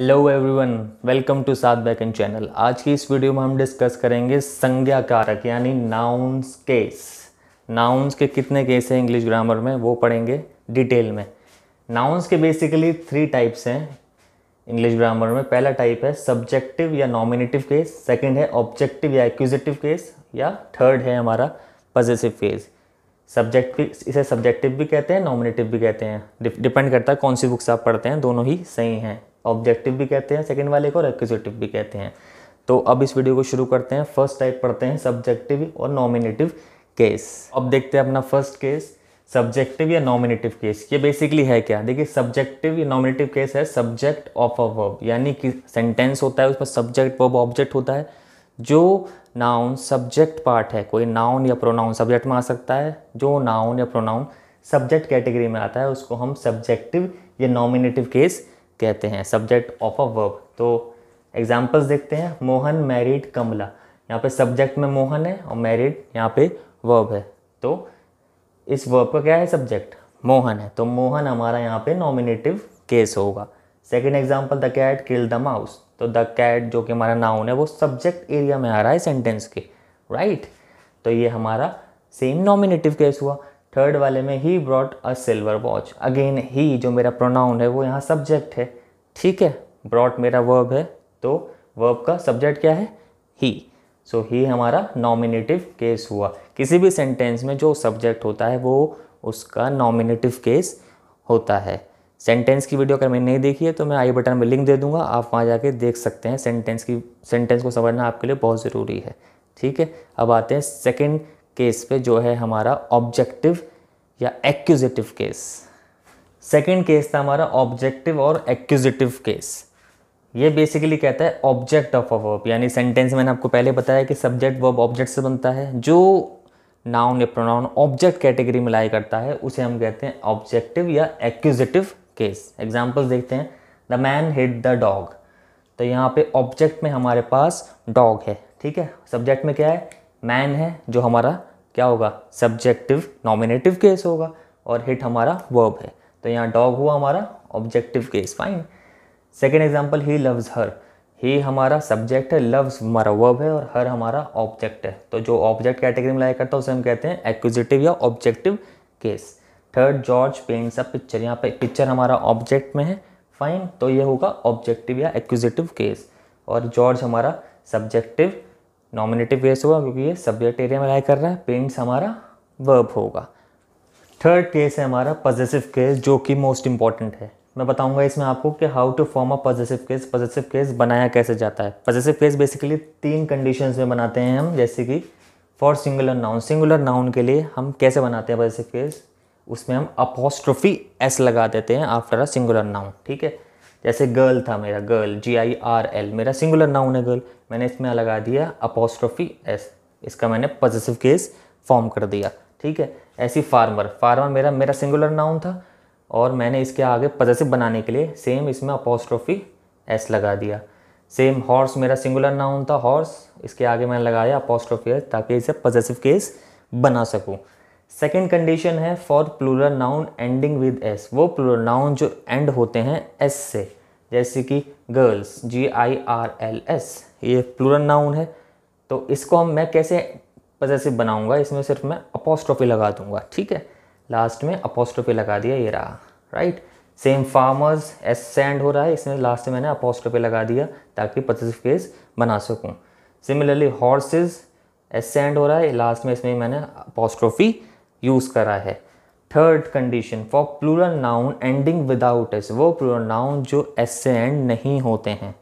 Hello everyone welcome to सात back in channel आज की इस वीडियो में हम डिस्कस करेंगे संज्ञा कारक यानी नाउन्स केस नाउन्स के कितने केस हैं इंग्लिश ग्रामर में वो पढ़ेंगे डिटेल में नाउन्स के बेसिकली थ्री टाइप्स हैं इंग्लिश ग्रामर में पहला टाइप है सब्जेक्टिव या नॉमिनेटिव केस सेकंड है ऑब्जेक्टिव या एक्विजिटिव केस या थर्ड है हमारा पॉजिटिव केस सब्जेक्ट इसे सब्जेक्टिव भी कहते हैं नॉमिनेटिव भी कहते हैं डिपेंड करता है कौन सी बुक्स आप पढ़ते हैं दोनों ही सही हैं ऑब्जेक्टिव भी कहते हैं सेकेंड वाले को और भी कहते हैं तो अब इस वीडियो को शुरू करते हैं फर्स्ट टाइप पढ़ते हैं सब्जेक्टिव और नॉमिनेटिव केस अब देखते हैं अपना फर्स्ट केस सब्जेक्टिव या नॉमिनेटिव केस ये बेसिकली है क्या देखिए सब्जेक्टिव या नॉमिनेटिव केस है सब्जेक्ट ऑफ अ वर्ब यानी कि सेंटेंस होता है उसमें सब्जेक्ट वर्ब ऑब्जेक्ट होता है जो नाउन सब्जेक्ट पार्ट है कोई नाउन या प्रोनाउन सब्जेक्ट में आ सकता है जो नाउन या प्रोनाउन सब्जेक्ट कैटेगरी में आता है उसको हम सब्जेक्टिव या नॉमिनेटिव केस कहते हैं सब्जेक्ट ऑफ अ वर्ब तो एग्जाम्पल्स देखते हैं मोहन मैरिड कमला यहाँ पे सब्जेक्ट में मोहन है और मैरिड यहाँ पे वर्ब है तो इस वर्ब का क्या है सब्जेक्ट मोहन है तो मोहन हमारा यहाँ पे नॉमिनेटिव केस होगा second example the cat kill the mouse तो द कैट जो कि हमारा नाउन है वो सब्जेक्ट एरिया में आ रहा है सेंटेंस के राइट right? तो ये हमारा सेम नॉमिनेटिव केस हुआ थर्ड वाले में he bought a silver watch again ही जो मेरा प्रोनाउन है वो यहाँ सब्जेक्ट है ठीक है ब्रॉड मेरा वर्ब है तो वर्ब का सब्जेक्ट क्या है ही सो so, ही हमारा नॉमिनेटिव केस हुआ किसी भी सेंटेंस में जो सब्जेक्ट होता है वो उसका नॉमिनेटिव केस होता है सेंटेंस की वीडियो अगर मैंने नहीं देखी है तो मैं आई बटन में लिंक दे दूंगा आप वहाँ जाके देख सकते हैं सेंटेंस की सेंटेंस को समझना आपके लिए बहुत ज़रूरी है ठीक है अब आते हैं सेकेंड केस पे जो है हमारा ऑब्जेक्टिव या एक्यूजिटिव केस सेकंड केस था हमारा ऑब्जेक्टिव और एक्यूजिटिव केस ये बेसिकली कहता है ऑब्जेक्ट ऑफ अ वर्ब यानी सेंटेंस मैंने आपको पहले बताया कि सब्जेक्ट वर्ब ऑब्जेक्ट से बनता है जो नाउन या प्रोनाउन ऑब्जेक्ट कैटेगरी में लाई करता है उसे हम कहते हैं ऑब्जेक्टिव या एक्यूजेटिव केस एग्जाम्पल देखते हैं the man hit the dog तो यहाँ पे ऑब्जेक्ट में हमारे पास डॉग है ठीक है सब्जेक्ट में क्या है मैन है जो हमारा क्या होगा सब्जेक्टिव नॉमिनेटिव केस होगा और हिट हमारा वर्ब है तो यहाँ डॉग हुआ हमारा objective case fine second example he loves her he हमारा सब्जेक्ट है लव्स हमारा वर्ब है और हर हमारा ऑब्जेक्ट है तो जो ऑब्जेक्ट कैटेगरी में लाया करता है उसे हम कहते हैं एक्विजिटिव या objective case third George paints a picture यहाँ पे पिक्चर हमारा ऑब्जेक्ट में है फाइन तो ये होगा ऑब्जेक्टिव या एक्विजिटिव केस और जॉर्ज हमारा सब्जेक्टिव नॉमिनेटिव केस होगा क्योंकि ये सब्जेक्ट एरिया में लाई कर रहा है पेंट्स हमारा वर्ब होगा थर्ड केस है हमारा पॉजिटिव केस जो कि मोस्ट इंपॉर्टेंट है मैं बताऊंगा इसमें आपको कि how to form a positive case positive case बनाया कैसे जाता है पॉजिटिव केस बेसिकली तीन कंडीशंस में बनाते हैं हम जैसे कि for singular noun singular noun के लिए हम कैसे बनाते हैं पॉजिटिव केस उसमें हम अपोस्ट्रोफी एस लगा देते हैं आफ्टर अ सिंगुलर नाउन ठीक है जैसे गर्ल था मेरा girl G I R L मेरा सिंगुलर नाउन है गर्ल मैंने इसमें लगा दिया अपोस्ट्रोफी एस इसका मैंने पॉजिटिव केस फॉर्म कर दिया ठीक है ऐसी फार्मर फार्मर मेरा मेरा सिंगुलर नाउन था और मैंने इसके आगे पॉजिटिव बनाने के लिए सेम इसमें अपोस्ट्रोफी एस लगा दिया सेम हॉर्स मेरा सिंगुलर नाउन था हॉर्स इसके आगे मैंने लगाया अपोस्ट्रोफी एस ताकि इसे पॉजिटिव केस बना सकूँ सेकेंड कंडीशन है for plural noun ending with S वो प्लूरल नाउन जो एंड होते हैं एस से जैसे कि girls G I R L S ये प्लूरल नाउन है तो इसको हम मैं कैसे पजेसिव बनाऊंगा इसमें सिर्फ मैं अपोस्ट्रोफी लगा दूंगा ठीक है लास्ट में अपोस्ट्रोफी लगा दिया ये रहा राइट सेम फार्मर्स एस से एंड हो रहा है इसमें लास्ट में मैंने अपोस्ट्रोफी लगा दिया ताकि पजेसिव केस बना सकूँ सिमिलरली हॉर्सेज एस से एंड हो रहा है लास्ट में इसमें मैंने अपोस्ट्रोफी यूज़ करा है third condition for plural noun ending without S वो प्लूरल नाउन जो एस से एंड नहीं होते हैं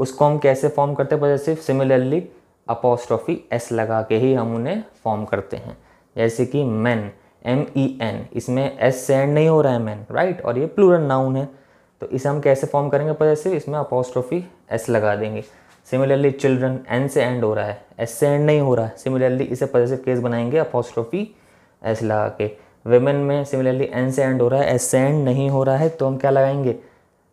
उसको हम कैसे फॉर्म करते हैं जैसे सिमिलरली अपोस्ट्रॉफी एस लगा के ही हम उन्हें फॉर्म करते हैं जैसे कि मैन एम ई एन इसमें एस से एंड नहीं हो रहा है मैन राइट और ये प्लूरल नाउन है तो इसे हम कैसे फॉर्म करेंगे जैसे इसमें अपोस्ट्रॉफी एस लगा देंगे सिमिलरली चिल्ड्रन एन से एंड हो रहा है एस से एंड नहीं हो रहा है सिमिलरली इसे पॉजिटिव केस बनाएंगे अपोस्ट्रॉफी ऐसे लगा के वेमेन में सिमिलरली एन से एंड हो रहा है एस से एंड नहीं हो रहा है तो हम क्या लगाएंगे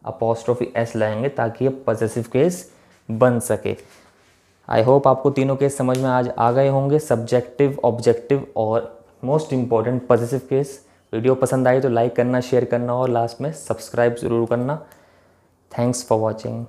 अपोस्ट्रोफी एस लगाएंगे ताकि ये पजेसिव केस बन सके आई होप आपको तीनों केस समझ में आज आ गए होंगे सब्जेक्टिव ऑब्जेक्टिव और most important possessive case video पसंद आई तो लाइक करना शेयर करना और लास्ट में सब्सक्राइब ज़रूर करना थैंक्स फॉर वॉचिंग